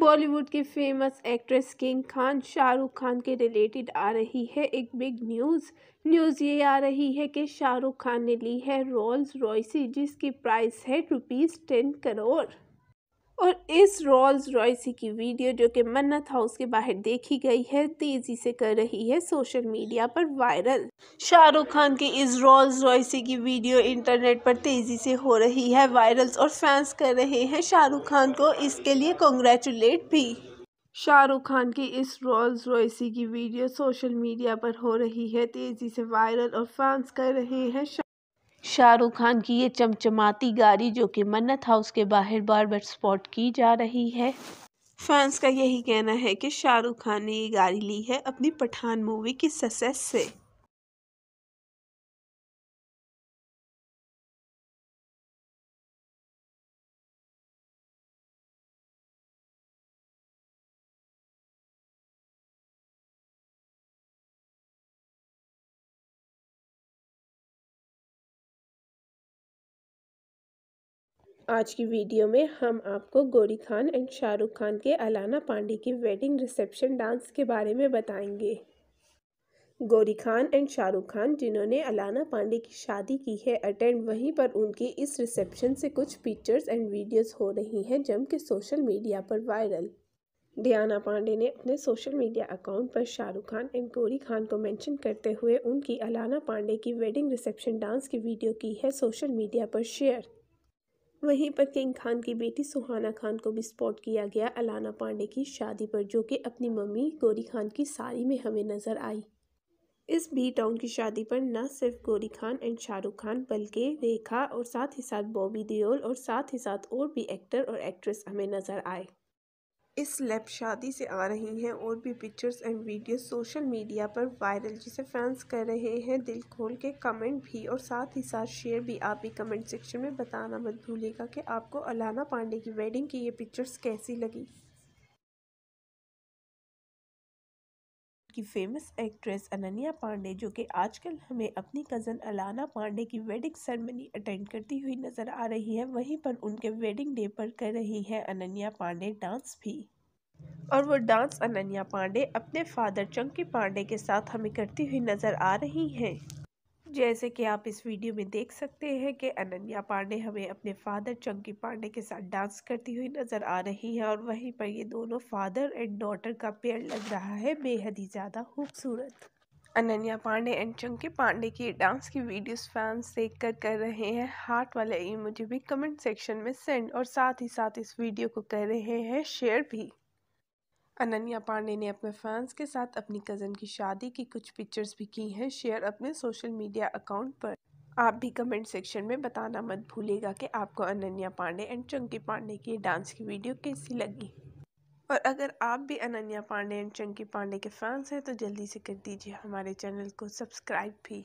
बॉलीवुड के famous actress king Khan Shahrukh Khan के related आ रही है एक बिग न्यूज़ न्यूज़ ये आ रही है कि शाहरुख खान ने ली है रोल्स रॉयसी जिसकी प्राइस है रुपीज़ टेन करोड़ और इस रॉल्स रॉयसी की वीडियो जो कि मन्नत हाउस के बाहर देखी गई है तेज़ी से कर रही है सोशल मीडिया पर वायरल शाहरुख खान की इस रॉल्स रॉयसी की वीडियो इंटरनेट पर तेज़ी से हो रही है वायरल्स और फैंस कर रहे हैं शाहरुख खान को इसके लिए कॉन्ग्रेचुलेट भी शाहरुख खान की इस रॉल्स रॉयसी की वीडियो सोशल मीडिया पर हो रही है तेज़ी से वायरल और फैंस कर रहे हैं शाहरुख खान की ये चमचमाती गाड़ी जो कि मन्नत हाउस के बाहर बार बार स्पॉट की जा रही है फैंस का यही कहना है कि शाहरुख खान ने ये गाड़ी ली है अपनी पठान मूवी की सक्सेस से आज की वीडियो में हम आपको गौरी खान एंड शाहरुख खान के अलाना पांडे की वेडिंग रिसेप्शन डांस के बारे में बताएंगे गौरी खान एंड शाहरुख खान जिन्होंने अलाना पांडे की शादी की है अटेंड वहीं पर उनकी इस रिसेप्शन से कुछ पिक्चर्स एंड वीडियोस हो रही हैं जम के सोशल मीडिया पर वायरल डियाना पांडे ने अपने सोशल मीडिया अकाउंट पर शाहरुख खान एंड गौरी खान को मेंशन करते हुए उनकी अलाना पांडे की वेडिंग रिसेप्शन डांस की वीडियो की है सोशल मीडिया पर शेयर वहीं पर किंग खान की बेटी सुहाना खान को भी स्पॉट किया गया अलाना पांडे की शादी पर जो कि अपनी मम्मी गौरी खान की साड़ी में हमें नज़र आई इस बी टाउन की शादी पर न सिर्फ गौरी खान एंड शाहरुख खान बल्कि रेखा और साथ ही साथ बॉबी देओल और साथ ही साथ और भी एक्टर और एक्ट्रेस हमें नज़र आए इस लैब शादी से आ रही हैं और भी pictures and video social media पर वायरल जिसे फैंस कर रहे हैं दिल खोल के कमेंट भी और साथ ही साथ शेयर भी आप भी कमेंट सेक्शन में बताना मत भूलिएगा कि आपको अलाना पांडे की वेडिंग की ये पिक्चर्स कैसी लगी की फेमस एक्ट्रेस अनन्या पांडे जो कि आजकल हमें अपनी कज़न अलाना पांडे की वेडिंग सेरेमनी अटेंड करती हुई नज़र आ रही है वहीं पर उनके वेडिंग डे पर कर रही हैं अनन्या पांडे डांस भी और वो डांस अनन्या पांडे अपने फादर चंकी पांडे के साथ हमें करती हुई नज़र आ रही हैं जैसे कि आप इस वीडियो में देख सकते हैं कि अनन्या पांडे हमें अपने फादर चंकी पांडे के साथ डांस करती हुई नज़र आ रही हैं और वहीं पर ये दोनों फादर एंड डॉटर का पेयर लग रहा है बेहद ही ज़्यादा खूबसूरत अनन्या पांडे एंड चंकी पांडे की डांस की वीडियोस फैंस देख कर कर रहे हैं हार्ट वाले ई मुझे भी कमेंट सेक्शन में सेंड और साथ ही साथ इस वीडियो को कर रहे हैं शेयर भी अनन्या पांडे ने अपने फैंस के साथ अपनी कज़न की शादी की कुछ पिक्चर्स भी की हैं शेयर अपने सोशल मीडिया अकाउंट पर आप भी कमेंट सेक्शन में बताना मत भूलिएगा कि आपको अनन्या पांडे एंड चंकी पांडे की डांस की वीडियो कैसी लगी और अगर आप भी अनन्या पांडे एंड चंकी पांडे के फैंस हैं तो जल्दी से कर दीजिए हमारे चैनल को सब्सक्राइब भी